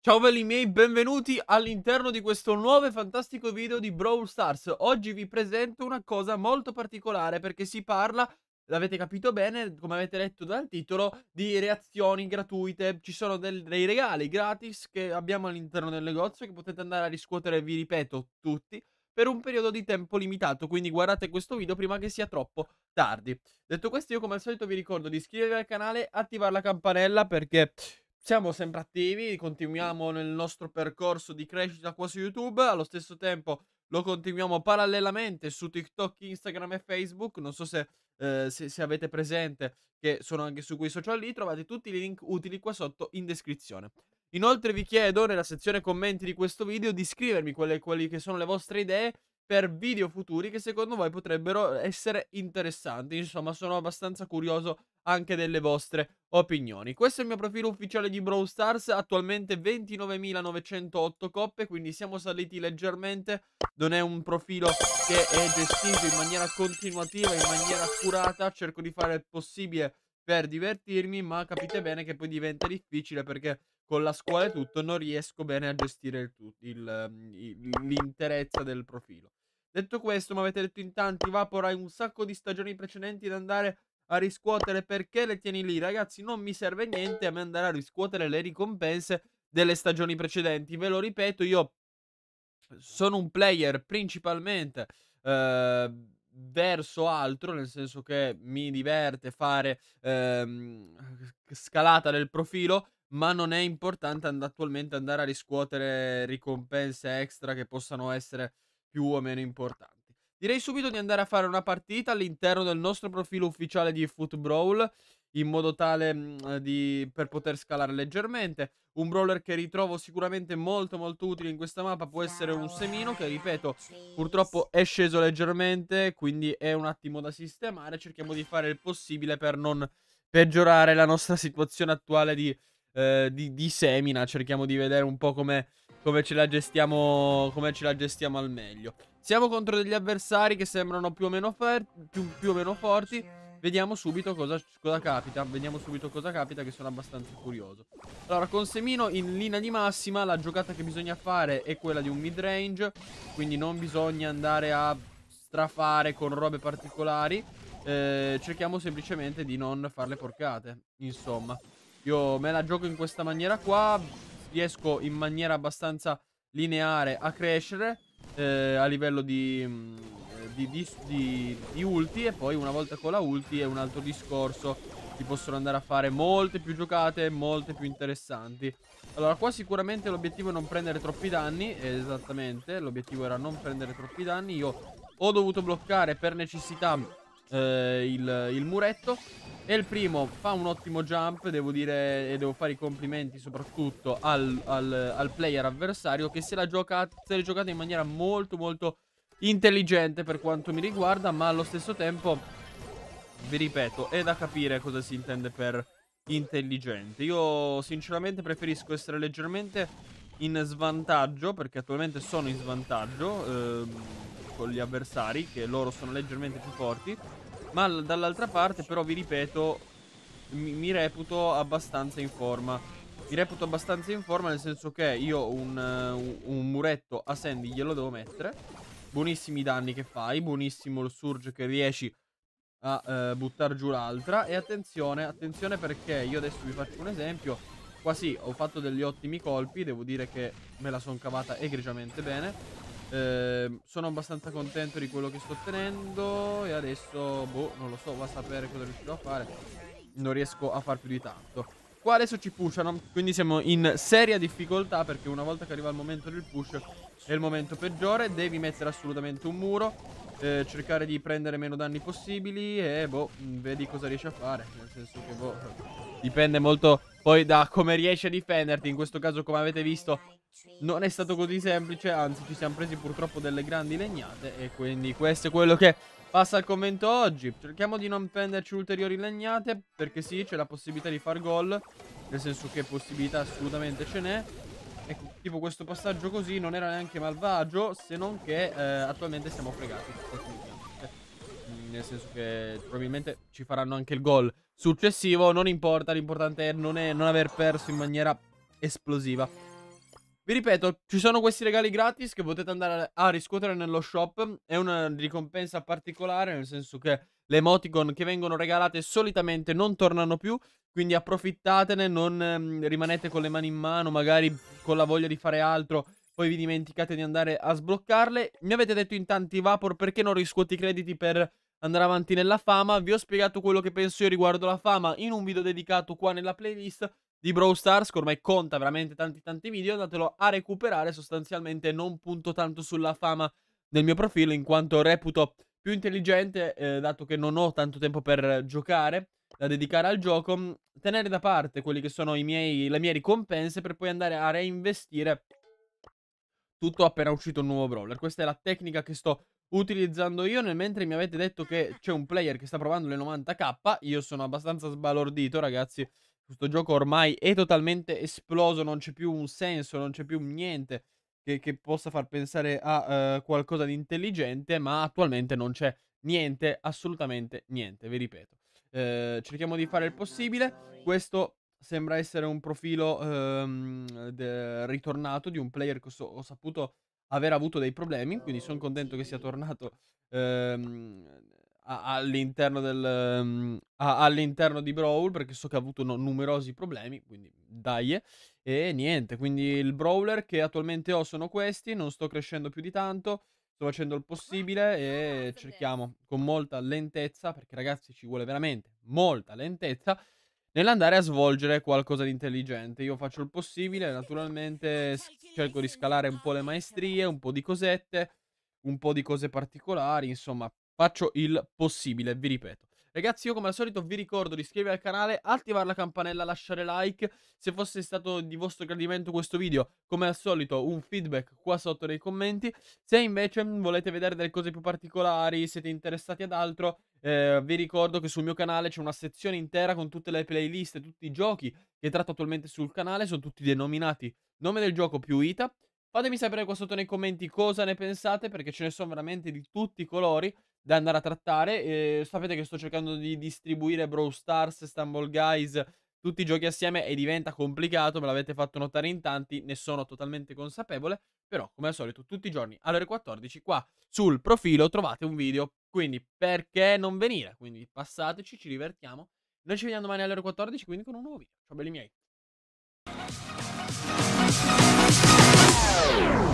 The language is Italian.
Ciao belli miei, benvenuti all'interno di questo nuovo e fantastico video di Brawl Stars. Oggi vi presento una cosa molto particolare perché si parla, l'avete capito bene, come avete letto dal titolo, di reazioni gratuite. Ci sono del, dei regali gratis che abbiamo all'interno del negozio che potete andare a riscuotere, vi ripeto, tutti per un periodo di tempo limitato, quindi guardate questo video prima che sia troppo tardi. Detto questo io come al solito vi ricordo di iscrivervi al canale, attivare la campanella perché siamo sempre attivi, continuiamo nel nostro percorso di crescita qua su YouTube, allo stesso tempo lo continuiamo parallelamente su TikTok, Instagram e Facebook, non so se, eh, se, se avete presente che sono anche su quei social lì, trovate tutti i link utili qua sotto in descrizione. Inoltre vi chiedo nella sezione commenti di questo video di scrivermi quelle, quelle che sono le vostre idee per video futuri che secondo voi potrebbero eh, essere interessanti. Insomma, sono abbastanza curioso anche delle vostre opinioni. Questo è il mio profilo ufficiale di Brawl Stars, attualmente 29.908 coppe, quindi siamo saliti leggermente, non è un profilo che è gestito in maniera continuativa, in maniera accurata, cerco di fare il possibile per divertirmi, ma capite bene che poi diventa difficile perché con la scuola e tutto non riesco bene a gestire il tu- il, mm, il, l'interezza del profilo. Detto questo, mi avete detto in tanti, Vapor hai un sacco di stagioni precedenti da andare a riscuotere, perché le tieni lì? Ragazzi, non mi serve niente a me andare a riscuotere le ricompense delle stagioni precedenti. Ve lo ripeto, io sono un player principalmente eh, verso altro, nel senso che mi diverte fare ehm, scalata del profilo, ma non è importante and- attualmente andare a riscuotere ricompense extra che possano essere più o meno importanti. Direi subito di andare a fare una partita all'interno del nostro profilo ufficiale di Foot Brawl in modo tale mh, mhmm, di, per poter scalare leggermente. Un brawler che ritrovo sicuramente molto molto utile in questa mappa può essere un semino che ripeto purtroppo è sceso leggermente quindi è un attimo da sistemare. Cerchiamo di fare il possibile per non peggiorare la nostra situazione attuale di eh, di, di, semina. Cerchiamo di vedere un po' come, come, ce come, ce la gestiamo, al meglio. Siamo contro degli avversari che sembrano più o meno, più, più o meno forti. Vediamo subito cosa, cosa, capita. Vediamo subito cosa capita, che sono abbastanza curioso. Allora, con Semino in linea di massima, la giocata che bisogna fare è quella di un mid range. Quindi non bisogna andare a strafare con robe particolari. Eh, cerchiamo semplicemente di non farle porcate. Insomma. Io me la gioco in questa maniera qua. Riesco in maniera abbastanza lineare a crescere eh, a livello di, mm, di, di, di, ulti. E poi una volta con la ulti è un altro discorso. Ti possono andare a fare molte più giocate, molte più interessanti. Allora qua sicuramente l'obiettivo è non prendere troppi danni. Esattamente, l'obiettivo era non prendere troppi danni. Io ho dovuto bloccare per necessità eh, il, il muretto e il primo fa un ottimo jump, devo dire, e devo fare i complimenti soprattutto al, al, al player avversario che se l'è giocata, giocata in maniera molto molto intelligente per quanto mi riguarda, ma allo stesso tempo, vi ripeto, è da capire cosa si intende per intelligente. Io sinceramente preferisco essere leggermente in svantaggio, perché attualmente sono in svantaggio ehm, con gli avversari, che loro sono leggermente più forti. Ma dall'altra parte però vi ripeto mi, mi, reputo abbastanza in forma Mi reputo abbastanza in forma nel senso che io un, un, un muretto a Sandy glielo devo mettere Buonissimi i danni che fai Buonissimo il surge che riesci a uh, buttare giù l'altra E attenzione, attenzione perché io adesso vi faccio un esempio Qua sì, ho fatto degli ottimi colpi Devo dire che me la sono cavata egregiamente bene Ehm, sono abbastanza contento di quello che sto ottenendo e adesso, boh, non lo so, va a sapere cosa riuscirò a fare. Non riesco a far più di tanto. Qua adesso ci pushano, quindi siamo in seria difficoltà perché una volta che arriva il momento del push è il momento peggiore. Devi mettere assolutamente un muro, eh, cercare di prendere meno danni possibili e boh, vedi cosa riesci a fare. Nel senso che boh, dipende molto poi da come riesci a difenderti, in questo caso come avete visto non è stato così semplice, anzi ci siamo presi purtroppo delle grandi legnate e quindi questo è quello che passa al commento oggi. Cerchiamo di non prenderci ulteriori legnate perché sì c'è la possibilità di far gol, nel senso che possibilità assolutamente ce n'è. Ecco, tipo questo passaggio così non era neanche malvagio, se non che eh, attualmente siamo fregati nel senso che probabilmente ci faranno anche il gol successivo, non importa, l'importante non è non aver perso in maniera esplosiva. Vi ripeto, ci sono questi regali gratis che potete andare a riscuotere nello shop, è una ricompensa particolare, nel senso che le emoticon che vengono regalate solitamente non tornano più, quindi approfittatene, non ehm, rimanete con le mani in mano, magari con la voglia di fare altro poi vi dimenticate di andare a sbloccarle. Mi avete detto in tanti Vapor perché non riscuoti i crediti per andare avanti nella fama. Vi ho spiegato quello che penso io riguardo la fama in un video dedicato qua nella playlist di Brawl Stars, che ormai conta veramente tanti tanti video, andatelo a recuperare, sostanzialmente non punto tanto sulla fama del mio profilo, in quanto reputo più intelligente, eh, dato che non ho tanto tempo per giocare, da dedicare al gioco, tenere da parte quelli che sono miei, le mie ricompense per poi andare a reinvestire tutto appena uscito un nuovo brawler. Questa è la tecnica che sto utilizzando io nel mentre mi avete detto che c'è un player che sta provando le 90k io sono abbastanza sbalordito ragazzi questo gioco ormai è totalmente esploso non c'è più un senso non c'è più niente che, che, possa far pensare a uh, qualcosa di intelligente ma attualmente non c'è niente assolutamente niente vi ripeto uh, cerchiamo di fare il possibile questo sembra essere un profilo um, ritornato di un player che ho saputo aver avuto dei problemi, quindi sono contento che sia tornato ehm, all'interno, del, um, all'interno di Brawl perché so che ha avuto no, numerosi problemi, quindi dai. Eh. E niente, quindi il brawler che attualmente ho sono questi, non sto crescendo più di tanto, sto facendo il possibile e cerchiamo con molta lentezza, perché ragazzi ci vuole veramente molta lentezza, nell'andare a svolgere qualcosa di intelligente. Io faccio il possibile, naturalmente cerco di scalare un po' le maestrie, un po' di cosette, un po' di cose particolari, insomma faccio il possibile, vi ripeto. Ragazzi io come al solito vi ricordo di iscrivervi al canale, attivare la campanella, lasciare like. Se fosse stato di vostro gradimento questo video, come al solito un feedback qua sotto nei commenti. Se invece volete vedere delle cose più particolari, siete interessati ad altro, eh, vi ricordo che sul mio canale c'è una sezione intera con tutte le playlist, tutti i giochi che tratto attualmente sul canale, sono tutti denominati nome del gioco più ITA. Fatemi sapere qua sotto nei commenti cosa ne pensate, perché ce ne sono veramente di tutti i colori da andare a trattare. Eh, sapete che sto cercando di distribuire Brawl Stars, Stumble Guys, tutti i giochi assieme e diventa complicato, me l'avete fatto notare in tanti, ne sono totalmente consapevole, però come al solito tutti i giorni alle ore 14 qua sul profilo trovate un video, quindi perché non venire? Quindi passateci, ci divertiamo. Noi ci vediamo domani alle ore 14, quindi con un nuovo video. Ciao belli miei. Whoa.